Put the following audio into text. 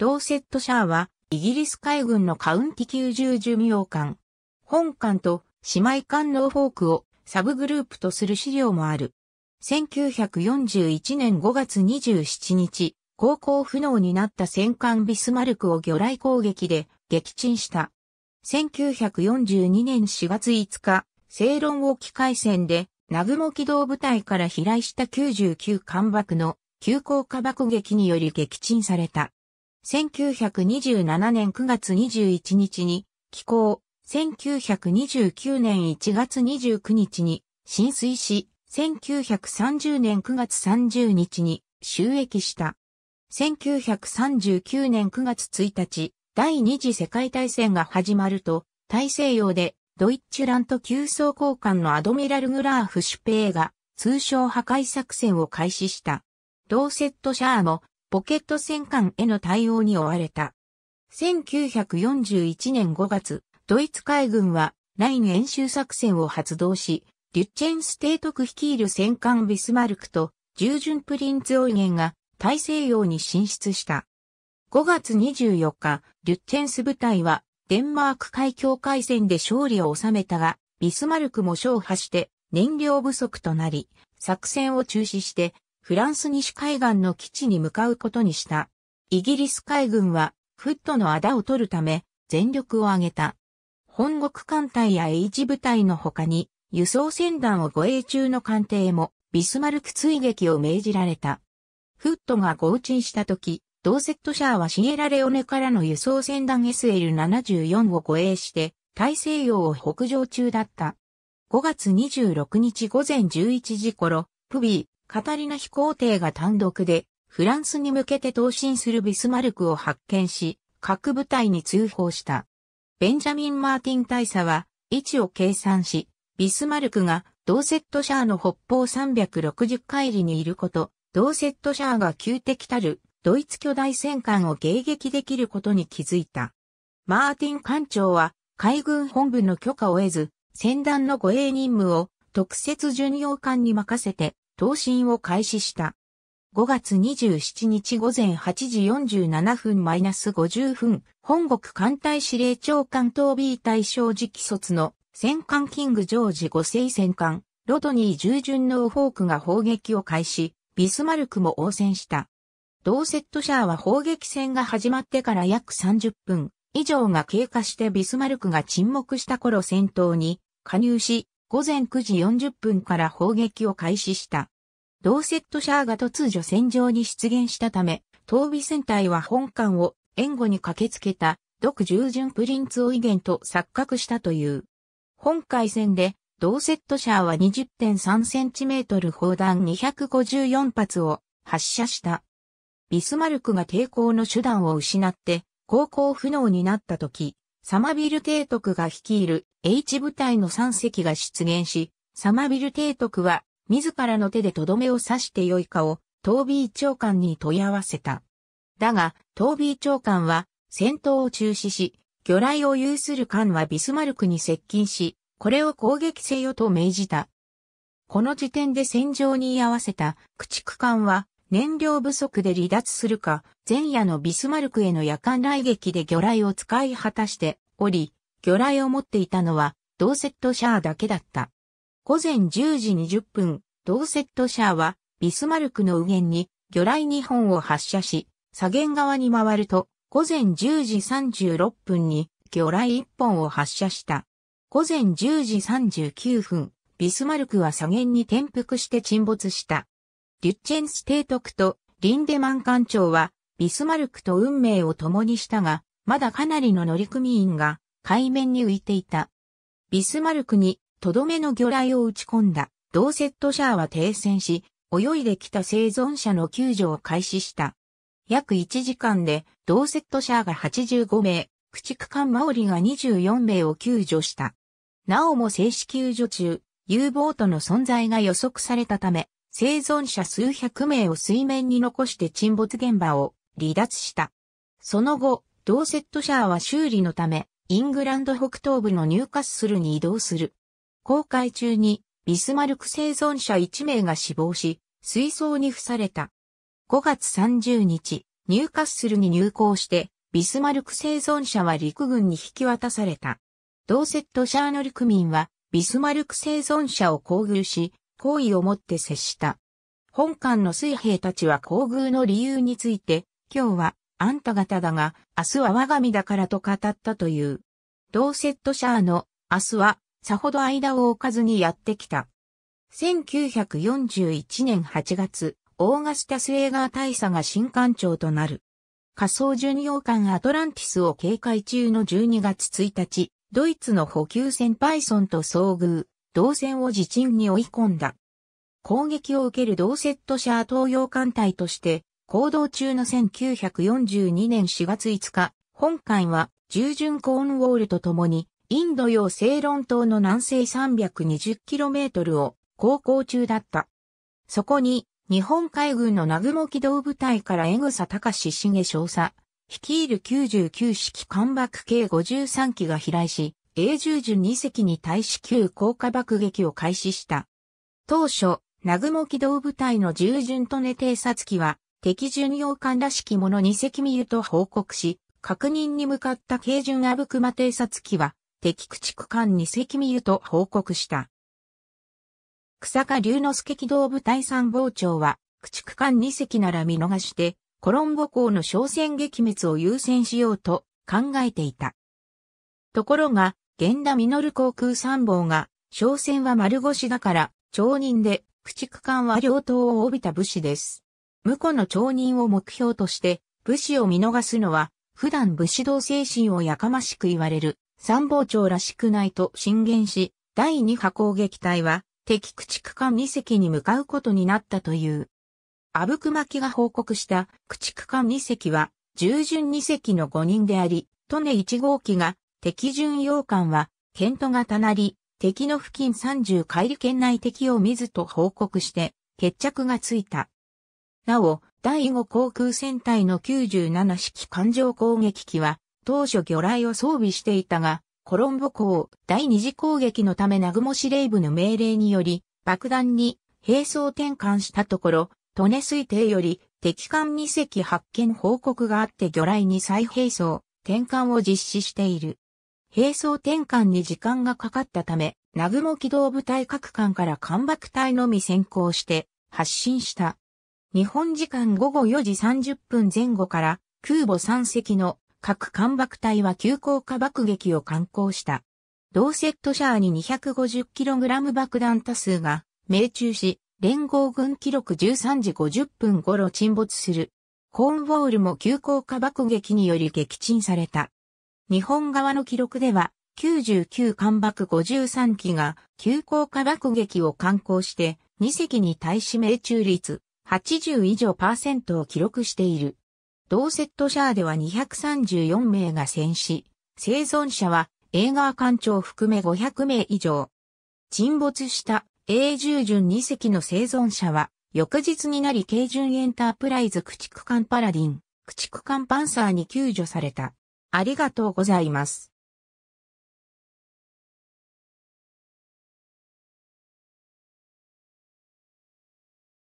ドーセットシャーは、イギリス海軍のカウンティ90巡洋艦。本艦と姉妹艦ノーフォークをサブグループとする資料もある。1941年5月27日、航行不能になった戦艦ビスマルクを魚雷攻撃で撃沈した。1942年4月5日、正論沖海戦で、南雲機動部隊から飛来した99艦爆の急降下爆撃により撃沈された。1927年9月21日に寄港、1929年1月29日に浸水し、1930年9月30日に収益した。1939年9月1日、第二次世界大戦が始まると、大西洋でドイッチュラント急走交換のアドミラル・グラーフ・シュペーが通称破壊作戦を開始した。ドーセット・シャーもポケット戦艦への対応に追われた。1941年5月、ドイツ海軍は、ライン演習作戦を発動し、リュッチェンス提督率いる戦艦ビスマルクと従順プリンツオイゲンが大西洋に進出した。5月24日、リュッチェンス部隊はデンマーク海峡海戦で勝利を収めたが、ビスマルクも勝破して燃料不足となり、作戦を中止してフランス西海岸の基地に向かうことにした。イギリス海軍は、フットの仇を取るため、全力を挙げた。本国艦隊やエイジ部隊の他に、輸送船団を護衛中の艦艇も、ビスマルク追撃を命じられた。フットが合鎮した時、ドーセットシャーはシエラレオネからの輸送船団 SL74 を護衛して、大西洋を北上中だった。5月26日午前11時頃、プビー、カタリナ飛行艇が単独でフランスに向けて投進するビスマルクを発見し、各部隊に通報した。ベンジャミン・マーティン大佐は位置を計算し、ビスマルクがドーセットシャーの北方360海里にいること、ドーセットシャーが急敵たるドイツ巨大戦艦を迎撃できることに気づいた。マーティン艦長は海軍本部の許可を得ず、戦団の護衛任務を特設巡洋艦に任せて答申を開始した。5月27日午前8時47分マイナス50分、本国艦隊司令長官東 B 大正直卒の戦艦キングジョージ5世戦艦、ロドニー従順のフォークが砲撃を開始、ビスマルクも応戦した。同セットシャーは砲撃戦が始まってから約30分以上が経過してビスマルクが沈黙した頃戦闘に加入し、午前9時40分から砲撃を開始した。ドーセットシャーが突如戦場に出現したため、東備戦隊は本艦を援護に駆けつけた、独従順プリンツを威厳と錯覚したという。本海戦で、ドーセットシャーは 20.3cm 砲弾254発を発射した。ビスマルクが抵抗の手段を失って、航行不能になった時、サマビル提督が率いる H 部隊の3隻が出現し、サマビル提督は自らの手でとどめを刺してよいかをトービー長官に問い合わせた。だが、トービー長官は戦闘を中止し、魚雷を有する艦はビスマルクに接近し、これを攻撃せよと命じた。この時点で戦場に居合わせた駆逐艦は燃料不足で離脱するか、前夜のビスマルクへの夜間来撃で魚雷を使い果たしており、魚雷を持っていたのは、同セットシャアだけだった。午前10時20分、同セットシャアは、ビスマルクの右舷に、魚雷2本を発射し、左舷側に回ると、午前10時36分に、魚雷1本を発射した。午前10時39分、ビスマルクは左舷に転覆して沈没した。リュッチェンス提督とリンデマン艦長は、ビスマルクと運命を共にしたが、まだかなりの乗組員が海面に浮いていた。ビスマルクにとどめの魚雷を打ち込んだドーセットシャアは停戦し、泳いできた生存者の救助を開始した。約1時間でドーセットシャアが85名、駆逐艦マオリが24名を救助した。なおも正式救助中、U ボートの存在が予測されたため、生存者数百名を水面に残して沈没現場を離脱した。その後、ドーセットシャーは修理のため、イングランド北東部のニューカッスルに移動する。航海中に、ビスマルク生存者1名が死亡し、水槽に付された。5月30日、ニューカッスルに入港して、ビスマルク生存者は陸軍に引き渡された。ドーセットシャー乗組員は、ビスマルク生存者を交遇し、好意を持って接した。本館の水兵たちは厚遇の理由について、今日はあんた方だが、明日は我が身だからと語ったという。同セットシャアの、明日は、さほど間を置かずにやってきた。1941年8月、オーガスタス・エーガー大佐が新館長となる。仮想巡洋艦アトランティスを警戒中の12月1日、ドイツの補給船パイソンと遭遇。動線を自陳に追い込んだ。攻撃を受けるドーセットシャー東洋艦隊として、行動中の1942年4月5日、本艦は従順コーンウォールと共に、インド洋セイロン島の南西 320km を航行中だった。そこに、日本海軍の南雲機動部隊から江草隆重少佐、率いる99式艦爆計53機が飛来し、永住樹二隻に対し旧降下爆撃を開始した。当初、南雲機動部隊の従順とね偵察機は、敵巡洋艦らしきもの2隻見湯と報告し、確認に向かった軽巡阿武隈偵察機は、敵駆逐艦2隻見湯と報告した。草加龍之介機動部隊参謀長は、駆逐艦2隻なら見逃して、コロンボ港の商船撃滅を優先しようと考えていた。ところが、源田実航空参謀が、商船は丸腰だから、町人で、駆逐艦は両党を帯びた武士です。婿の町人を目標として、武士を見逃すのは、普段武士道精神をやかましく言われる、参謀長らしくないと進言し、第二波攻撃隊は、敵駆逐艦2隻に向かうことになったという。阿武隈家が報告した駆逐艦2隻は、従順2隻の5人であり、利根1号機が敵巡洋艦は、ケントがたなり、敵の付近30海里圏内敵を見ずと報告して、決着がついた。なお、第5航空戦隊の97式艦上攻撃機は、当初魚雷を装備していたが、コロンボ港第二次攻撃のため南雲司令部の命令により、爆弾に並走転換したところ、利根水艇より敵艦2隻発見報告があって魚雷に再並走、転換を実施している。並走転換に時間がかかったため、南雲機動部隊各艦から艦爆隊のみ先行して発進した。日本時間午後4時30分前後から空母3隻の各艦爆隊は急降下爆撃を観光した。同セットシャーに 250kg 爆弾多数が命中し、連合軍記録13時50分頃沈没する。コーンウォールも急降下爆撃により撃沈された。日本側の記録では、99艦爆53機が急降下爆撃を観光して2隻に対し命中率80以上パーセントを記録している。同セットシャアでは234名が戦死、生存者は映画艦長含め500名以上。沈没した A10 巡2隻の生存者は翌日になり軽巡エンタープライズ駆逐艦パラディン、駆逐艦パンサーに救助された。ありがとうございます。